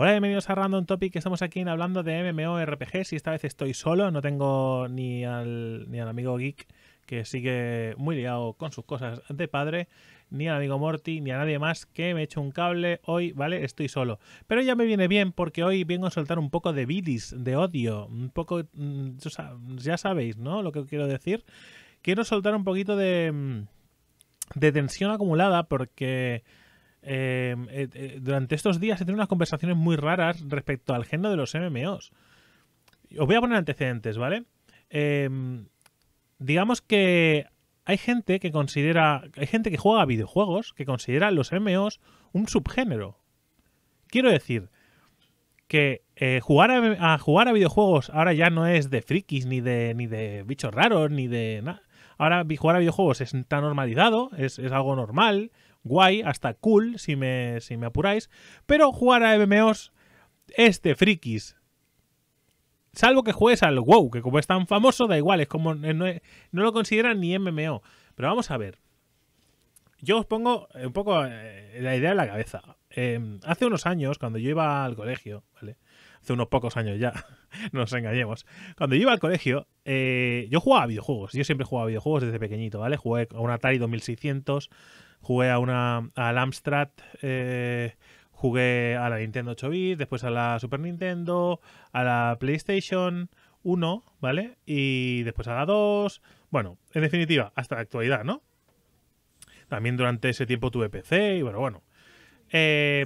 Hola, bienvenidos a Random Topic. Estamos aquí hablando de MMORPGs Si esta vez estoy solo. No tengo ni al, ni al amigo Geek, que sigue muy liado con sus cosas de padre, ni al amigo Morty, ni a nadie más que me hecho un cable hoy, ¿vale? Estoy solo. Pero ya me viene bien porque hoy vengo a soltar un poco de bilis, de odio, un poco... Mm, ya sabéis, ¿no? Lo que quiero decir. Quiero soltar un poquito de mm, de tensión acumulada porque Em, eh, eh, durante estos días he tenido unas conversaciones muy raras respecto al género de los MMOs. Os voy a poner antecedentes, ¿vale? Em, digamos que hay gente que considera, hay gente que juega a videojuegos que considera los MMOs un subgénero. Quiero decir que eh, jugar a, jugar a videojuegos ahora ya no es de frikis ni de ni de bichos raros ni de nada. Ahora jugar a videojuegos es tan normalizado, es, es algo normal guay, hasta cool, si me, si me apuráis. Pero jugar a MMOs este frikis. Salvo que juegues al WoW, que como es tan famoso, da igual, es como eh, no, lo consideran ni MMO. Pero vamos a ver. Yo os pongo eh, un poco eh, la idea en la cabeza. Em, hace unos años, cuando yo iba al colegio, Hace unos pocos años ya, no nos engañemos. Cuando yo iba al colegio, yo jugaba a videojuegos. Yo siempre jugaba a videojuegos desde pequeñito, ¿vale? Jugué a un Atari 2600, Jugué a una Amstrad, eh, jugué a la Nintendo 8 bit, después a la Super Nintendo, a la PlayStation 1, ¿vale? Y después a la 2. Bueno, en definitiva, hasta la actualidad, ¿no? También durante ese tiempo tuve PC y bueno, bueno. Eh,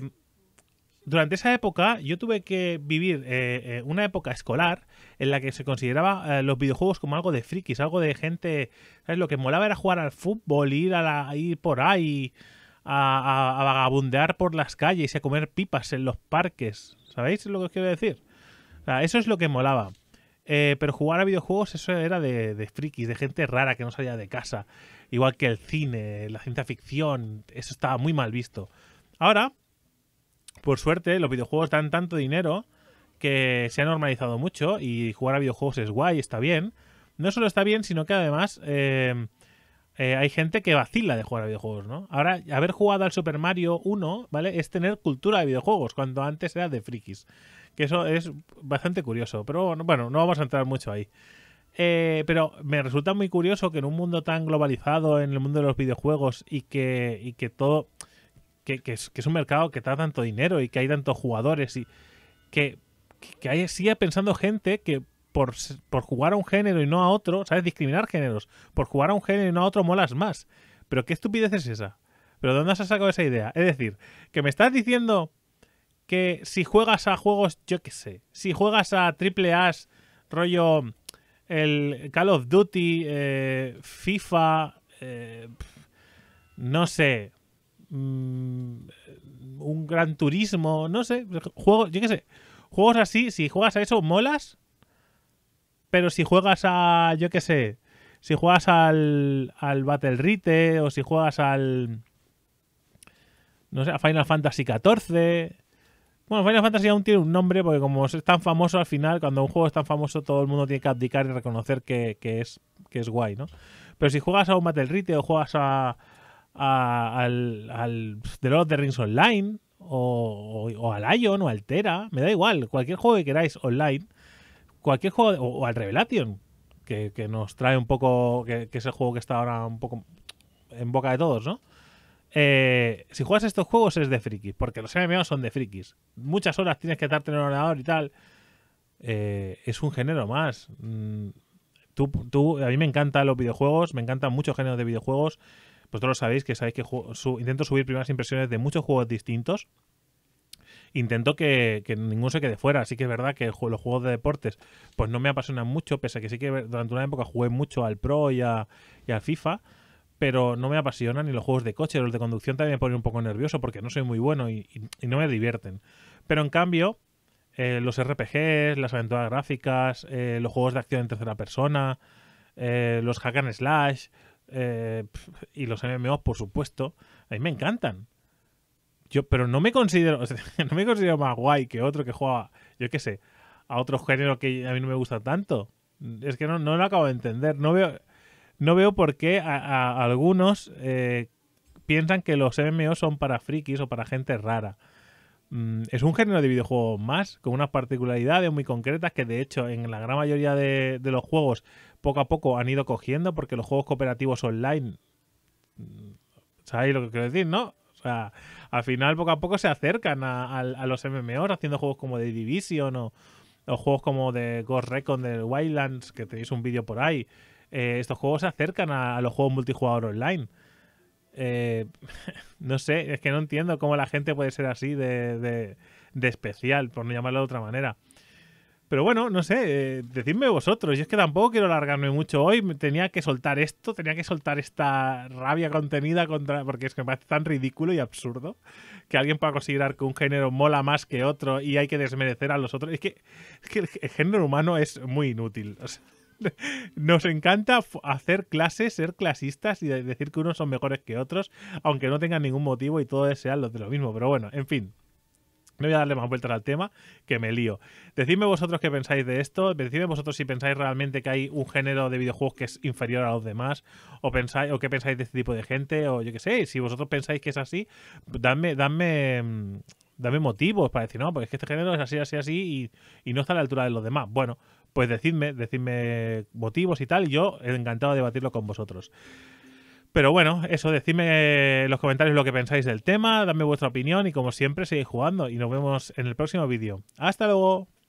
durante esa época yo tuve que vivir eh, eh, una época escolar en la que se consideraba eh, los videojuegos como algo de frikis, algo de gente, ¿sabes? Lo que molaba era jugar al fútbol, ir, a la, por ahí, a, vagabundear por las calles y a comer pipas en los parques, ¿sabéis lo que os quiero decir? eso es lo que molaba. pero jugar a videojuegos eso era de frikis, de gente rara que no salía de casa. Igual que el cine, la ciencia ficción, eso estaba muy mal visto. Ahora, por suerte, los videojuegos dan tanto dinero que se ha normalizado mucho y jugar a videojuegos es guay, está bien. No solo está bien, sino que además eh, eh, hay gente que vacila de jugar a videojuegos, ¿no? Ahora, haber jugado al Super Mario 1, ¿vale? Es tener cultura de videojuegos, cuando antes era de frikis. Que eso es bastante curioso, pero bueno, no vamos a entrar mucho ahí. Eh, pero me resulta muy curioso que en un mundo tan globalizado, en el mundo de los videojuegos y que, y que todo que, es, un mercado que da tanto dinero y que hay tantos jugadores y que, sigue pensando gente que por, jugar a un género y no a otro, ¿sabes? Discriminar géneros. Por jugar a un género y no a otro molas más. Pero qué estupidez es esa. ¿Pero de dónde has sacado esa idea? Es decir, que me estás diciendo que si juegas a juegos, yo qué sé, si juegas a triple A, rollo el Call of Duty, eh, FIFA, eh, no sé, Mm, un gran turismo, no sé, juegos, yo qué sé, juegos así, si juegas a eso, molas, pero si juegas a, yo qué sé, si juegas al, al Battle Rite o si juegas al, no sé, a Final Fantasy XIV... Bueno, Final Fantasy aún tiene un nombre porque como es tan famoso al final, cuando un juego es tan famoso todo el mundo tiene que abdicar y reconocer que, que es, que es guay, ¿no? Pero si juegas a un Battle Rite o juegas a, al, al The pues, Lord of the Rings Online o, o, al Ion o al Tera, me da igual, cualquier juego que queráis online, cualquier juego, o, al Revelation, que, nos trae un poco, que, es el juego que está ahora un poco en boca de todos, ¿no? Eh, si juegas estos juegos es de frikis, porque los MMO son de frikis. Muchas horas tienes que estar en el ordenador y tal. Eh, es un género más. Mm, tú, a mí me encantan los videojuegos, me encantan muchos géneros de videojuegos. Pues todos lo sabéis, que sabéis que su intento subir primeras impresiones de muchos juegos distintos. Intento que, ninguno se quede fuera. Así que es verdad que los juegos de deportes pues no me apasionan mucho, pese a que sí que durante una época jugué mucho al Pro y, a, y al FIFA pero no me apasionan ni los juegos de coche, los de conducción también me ponen un poco nervioso porque no soy muy bueno y, no me divierten. Pero en cambio, eh, los RPGs, las aventuras gráficas, eh, los juegos de acción en tercera persona, eh, los hack and slash, eh, y los MMOs, por supuesto, a mí me encantan. Yo, pero no me considero, no me considero más guay que otro que juega, yo qué sé, a otro género que a mí no me gusta tanto. Es que no, no lo acabo de entender. No veo, no veo por qué algunos eh, piensan que los MMOs son para frikis o para gente rara. Mm, es un género de videojuegos más, con unas particularidades muy concretas que de hecho en la gran mayoría de, los juegos poco a poco han ido cogiendo porque los juegos cooperativos online... Mm, ¿Sabéis lo que quiero decir, no? O sea, al final poco a poco se acercan a, los MMOs haciendo juegos como The Division o, juegos como de Ghost Recon del Wildlands, que tenéis un vídeo por ahí. Eh, estos juegos se acercan a, a, los juegos multijugador online. Eh, no sé, es que no entiendo cómo la gente puede ser así de, especial, por no llamarlo de otra manera. Pero bueno, no sé, eh, decidme vosotros. Yo es que tampoco quiero alargarme mucho hoy. Tenía que soltar esto, tenía que soltar esta rabia contenida contra. Porque es que me parece tan ridículo y absurdo que alguien pueda considerar que un género mola más que otro y hay que desmerecer a los otros. Es que, es que el, género humano es muy inútil. O sea, Nos encanta hacer clases, ser clasistas y decir que unos son mejores que otros, aunque no tengan ningún motivo y todos sean los de lo mismo. Pero bueno, en fin, no voy a darle más vueltas al tema, que me lío. Decidme vosotros qué pensáis de esto, decidme vosotros si pensáis realmente que hay un género de videojuegos que es inferior a los demás, o pensáis, qué pensáis de este tipo de gente, o yo qué sé, si vosotros pensáis que es así, mm, dadme, motivos para decir, no, porque es que este género es así, así, así, y, y no está a la altura de los demás. Bueno, pues decidme, decidme motivos y tal. Yo he encantado de debatirlo con vosotros. Pero bueno, eso, decidme en los comentarios lo que pensáis del tema, dadme vuestra opinión y como siempre, seguid jugando y nos vemos en el próximo vídeo. ¡Hasta luego!